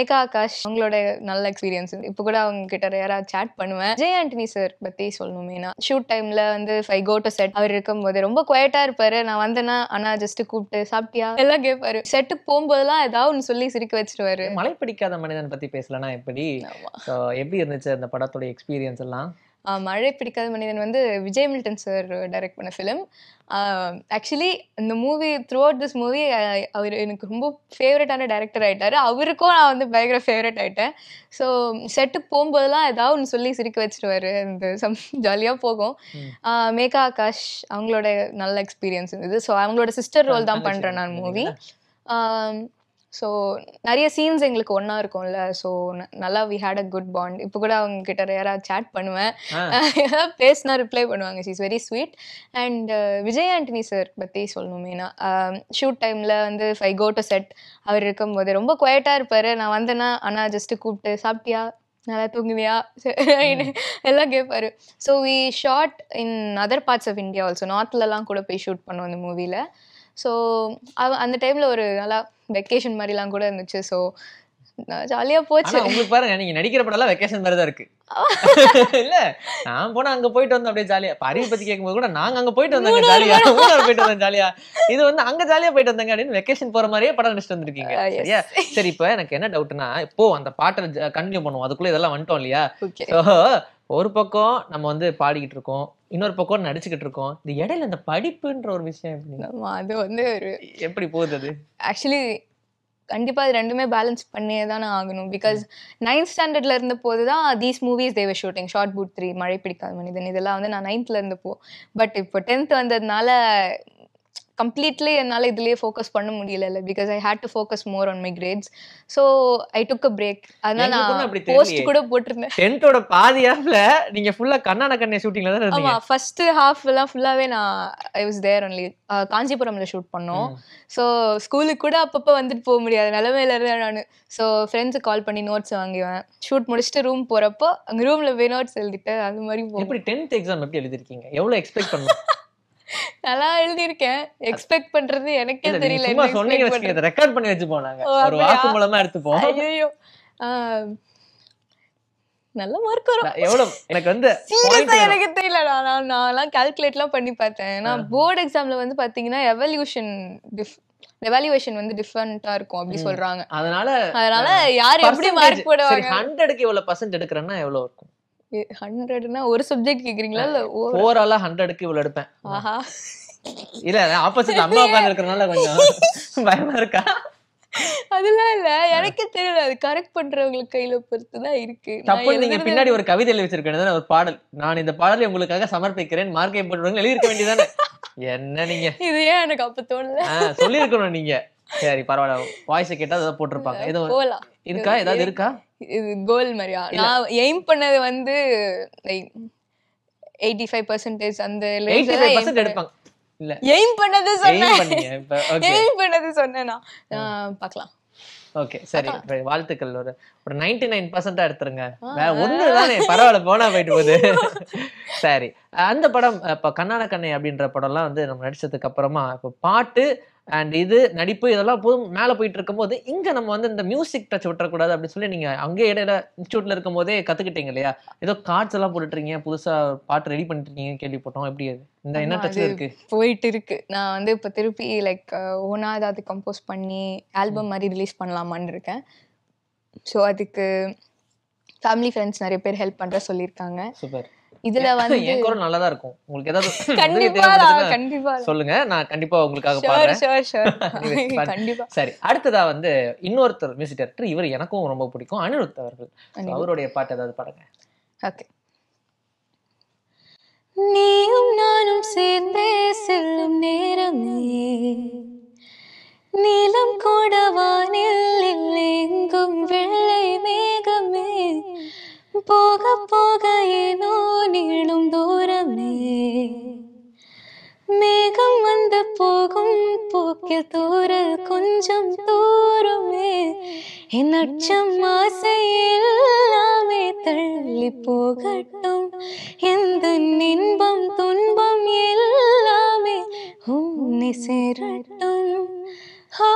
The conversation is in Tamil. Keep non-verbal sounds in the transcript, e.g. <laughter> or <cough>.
மேகா ஆகாஷ் அவங்களோட நல்ல எக்ஸ்பீரியன்ஸ் இப்போ கூட அவங்க கிட்ட யாராவது சேட் பண்ணுவேன் ஜெய் ஆண்டனி சார் பத்தி சொல்லணும் மெயினாக ஷூட் டைம்ல வந்து ஐ கோ டு செட் அவர் இருக்கும்போது ரொம்ப குவைட்டாக இருப்பாரு நான் வந்தேன்னா ஆனா ஜஸ்ட் கூப்பிட்டு சாப்பிட்டியா எல்லாம் கேட்பாரு செட்டுக்கு போகும்போதெல்லாம் ஏதாவது ஒன்று சொல்லி சிரிக்க வச்சிருவாரு மழை பிடிக்காத மனிதன் பத்தி பேசலன்னா எப்படி எப்படி இருந்துச்சு அந்த படத்தோட எக்ஸ்பீரியன்ஸ் எல்லாம் மழை பிடிக்காத மனிதன் வந்து விஜய் மில்டன் சார் டைரக்ட் பண்ண ஃபிலிம் ஆக்சுவலி இந்த movie throughout this movie அவர் எனக்கு ரொம்ப ஃபேவரட்டான டேரக்டர் ஆகிட்டார் அவருக்கும் நான் வந்து பயங்கர ஃபேவரட் ஆகிட்டேன் ஸோ செட்டுக்கு போகும்போதெல்லாம் ஏதாவது ஒன்று சொல்லி சிரிக்க வச்சுருவார் இந்த சம் ஜாலியாக போகும் மேகா ஆகாஷ் அவங்களோட நல்ல எக்ஸ்பீரியன்ஸ் இருந்தது ஸோ அவங்களோட சிஸ்டர் ரோல் தான் பண்ணுறேன் நான் மூவி ஸோ நிறைய சீன்ஸ் எங்களுக்கு ஒன்றா இருக்கும்ல ஸோ நல்லா we had a good bond இப்போ கூட அவங்க கிட்ட யாராவது சேட் பண்ணுவேன் <laughs> பேசினா ரிப்ளை பண்ணுவாங்க she's very sweet and Vijay Antony sir பற்றி சொல்லணும் மெயினாக ஷூட் டைமில் வந்து ஃபை கோ டு செட் அவர் இருக்கும்போது ரொம்ப குவைட்டாக இருப்பார் நான் வந்தேன்னா ஆனால் ஜஸ்ட்டு கூப்பிட்டு சாப்பிட்டியா நல்லா தூங்குவியா எல்லாம் கேட்பாரு so we shot in other parts of India also நார்த்லலாம் கூட போய் ஷூட் பண்ணுவோம் அந்த மூவியில் ஸோ அந்த டைமில் ஒரு நல்லா வெக்கேஷன் மாதிரிலாம் கூட இருந்துச்சு ஸோ ஜாலியா போச்சு உங்களுக்கு பாருங்க நீங்க நடிக்கிற படம்லாம் வெக்கேஷன் மாதிரி தான் இருக்கு <laughs> இல்ல நான் போனா அங்க போயிட்டு வந்தோம் அப்படியே ஜாலியா அருவி பத்தி கேட்கும்போது கூட நாங்க அங்கே போயிட்டு வந்தோம் ஜாலியா போயிட்டு வந்தோம் ஜாலியா இது வந்து அங்க ஜாலியாக போயிட்டு வந்தாங்க அப்படின்னு வெக்கேஷன் போற மாதிரியே படம் நடிச்சிட்டு வந்துருக்கீங்க ah, சரியா சரி இப்போ எனக்கு என்ன டவுட்னா இப்போ அந்த பாட்டை கண்டினியூ பண்ணுவோம் அதுக்குள்ளே இதெல்லாம் வந்துட்டோம் இல்லையா ஓ ஒரு பக்கம் நம்ம வந்து பாடிக்கிட்டு இருக்கோம் இன்னொரு பக்கம் நடிச்சுக்கிட்டு இருக்கோம் இந்த இடையில இந்த படிப்புன்ற ஒரு விஷயம் எப்படி அது வந்து ஒரு எப்படி போகுது அது ஆக்சுவலி கண்டிப்பாக அது ரெண்டுமே பேலன்ஸ் பண்ணியே தானே ஆகணும் பிகாஸ் நைன்த் ஸ்டாண்டர்டில் இருந்த போது தான் தீஸ் மூவிஸ் தேவை ஷூட்டிங் ஷார்ட் பூட் த்ரீ மழை பிடிக்காத மனிதன் இதெல்லாம் வந்து நான் நைன்த்தில் இருந்தப்போ பட் இப்போ டென்த் வந்ததுனால கம்ப்ளீட்லி என்னால் இதுலேயே ஃபோக்கஸ் பண்ண முடியல because I had to focus more on my grades so I took a break அதனால நான் போஸ்ட் கூட போட்டிருந்தேன் டென்த்தோட பாதி ஹாஃப்ல நீங்க ஃபுல்லா கண்ணான கண்ணே ஷூட்டிங்ல தான் ஆமா ஃபர்ஸ்ட் ஹாஃப் எல்லாம் ஃபுல்லாவே நான் ஐ வாஸ் தேர் ஒன்லி காஞ்சிபுரம்ல ஷூட் பண்ணோம் ஸோ ஸ்கூலுக்கு கூட அப்பப்போ வந்துட்டு போக முடியாது நிலமையில இருந்தே நான் ஸோ ஃப்ரெண்ட்ஸுக்கு கால் பண்ணி நோட்ஸ் வாங்குவேன் ஷூட் முடிச்சுட்டு ரூம் போறப்போ அங்கே ரூம்ல போய் நோட்ஸ் எழுதிட்டு அது மாதிரி எப்படி டென்த் எக்ஸாம் எப்படி எழுதிருக்கீங்க எவ்வளோ எக்ஸ்பெக்ட் பண்ணுவோம் நல்லா எழுதியிருக்கேன் எக்ஸ்பெக்ட் பண்றது எனக்கே தெரியல சும்மா சொன்னீங்க ரெக்கார்ட் பண்ணி வச்சு போனாங்க ஒரு வாக்கு மூலமா எடுத்துப்போம் ஐயோ நல்ல மார்க் வரும் எவ்வளவு எனக்கு வந்து சீரியஸா எனக்கு தெரியல நான் நான்லாம் கால்குலேட்லாம் பண்ணி பார்த்தேன் நான் போர்டு எக்ஸாம்ல வந்து பாத்தீங்கன்னா எவல்யூஷன் எவாலுவேஷன் வந்து டிஃபரெண்டா இருக்கும் அப்படி சொல்றாங்க அதனால அதனால யார் எப்படி மார்க் போடுவாங்க 100க்கு இவ்வளவு பர்சன்ட் எடுக்கறேன்னா எவ்வளவு இருக்கும் ஹண்ட்ரட்னா ஒரு சப்ஜெக்ட் கேக்குறீங்களா இல்ல ஓவராலா ஹண்ட்ரடுக்கு இவ்வளவு எடுப்பேன் இல்ல ஆப்போசிட் அம்மா உட்கார்ந்து இருக்கறனால கொஞ்சம் <laughs> பயமா இருக்கா அதெல்லாம் இல்ல எனக்கே தெரியல அது கரெக்ட் பண்றவங்களுக்கு கையில பொறுத்துதான் இருக்கு தப்பு நீங்க பின்னாடி ஒரு கவிதை எழுதி வச்சிருக்கேன் ஒரு பாடல் நான் இந்த பாடலை உங்களுக்காக சமர்ப்பிக்கிறேன் மார்க்கை போட்டுருவாங்க எழுதிருக்க வேண்டியதானே என்ன நீங்க இது ஏன் எனக்கு அப்ப தோணல சொல்லியிருக்கணும் நீங்க சரி பரவாயில்ல வாய்ஸ் கேட்டா ஏதாவது போட்டிருப்பாங்க ஏதோ இருக்கா ஏதாவது இருக்கா இது கோல் மாதிரியா நான் எய்ம் பண்ணது வந்து லைக் எயிட்டி ஃபைவ் பர்சன்டேஜ் அந்த எடுப்பாங்க இல்ல எய்ம் பண்ணது சொன்னேன் எய்ம் பண்ணது சொன்னேனா பார்க்கலாம் ஓகே சரி வாழ்த்துக்கள் ஒரு ஒரு நைன்டி நைன் பர்சன்டா எடுத்துருங்க ஒன்று தானே பரவாயில்ல போனா போயிட்டு போகுது சரி அந்த படம் இப்போ கண்ணாட கண்ணை அப்படின்ற படம்லாம் வந்து நம்ம நடிச்சதுக்கு அப்புறமா இப்போ பாட்டு அண்ட் இது நடிப்பு இதெல்லாம் போதும் மேலே போயிட்டு இருக்கும்போது இங்கே நம்ம வந்து இந்த மியூசிக் டச் விட்டுறக்கூடாது அப்படின்னு சொல்லி நீங்கள் அங்கே இடையில இன்ஸ்டியூட்டில் இருக்கும் போதே கற்றுக்கிட்டீங்க இல்லையா ஏதோ கார்ட்ஸ் எல்லாம் போட்டுட்டுருங்க புதுசாக பாட்டு ரெடி பண்ணிட்டுருக்கீங்க கேள்விப்பட்டோம் எப்படி அது இந்த என்ன டச் இருக்கு போயிட்டு இருக்கு நான் வந்து இப்போ திருப்பி லைக் ஓனா ஏதாவது கம்போஸ் பண்ணி ஆல்பம் மாதிரி ரிலீஸ் பண்ணலாமான்னு இருக்கேன் ஸோ அதுக்கு ஃபேமிலி ஃப்ரெண்ட்ஸ் நிறைய பேர் ஹெல்ப் பண்ணுற சொல்லியிருக்காங்க சூப்பர் இதுல வந்து என் குரல் நல்லா தான் இருக்கும் உங்களுக்கு ஏதாவது <laughs> கண்டிப்பா கண்டிப்பா சொல்லுங்க நான் கண்டிப்பா உங்களுக்காக பாடுறேன் <laughs> <laughs> கண்டிப்பா சரி அடுத்ததா வந்து இன்னொருத்தர் மியூசிக் டைரக்டர் இவர் எனக்கும் ரொம்ப பிடிக்கும் அனிருத் அவர்கள் அவருடைய பாட்டு ஏதாவது பாடுங்க ஓகே நீயும் நானும் சேர்ந்தே செல்லும் நேரமே நீலம் கூட வானில் எங்கும் வெள்ளை மேகமே போக போக ஏனோ மூக்கில் தூரல் கொஞ்சம் தூருமே என் அச்சம் ஆசையில் எல்லாமே தள்ளி போகட்டும் எந்த இன்பம் துன்பம் எல்லாமே உன்னை சேரட்டும் ஹோ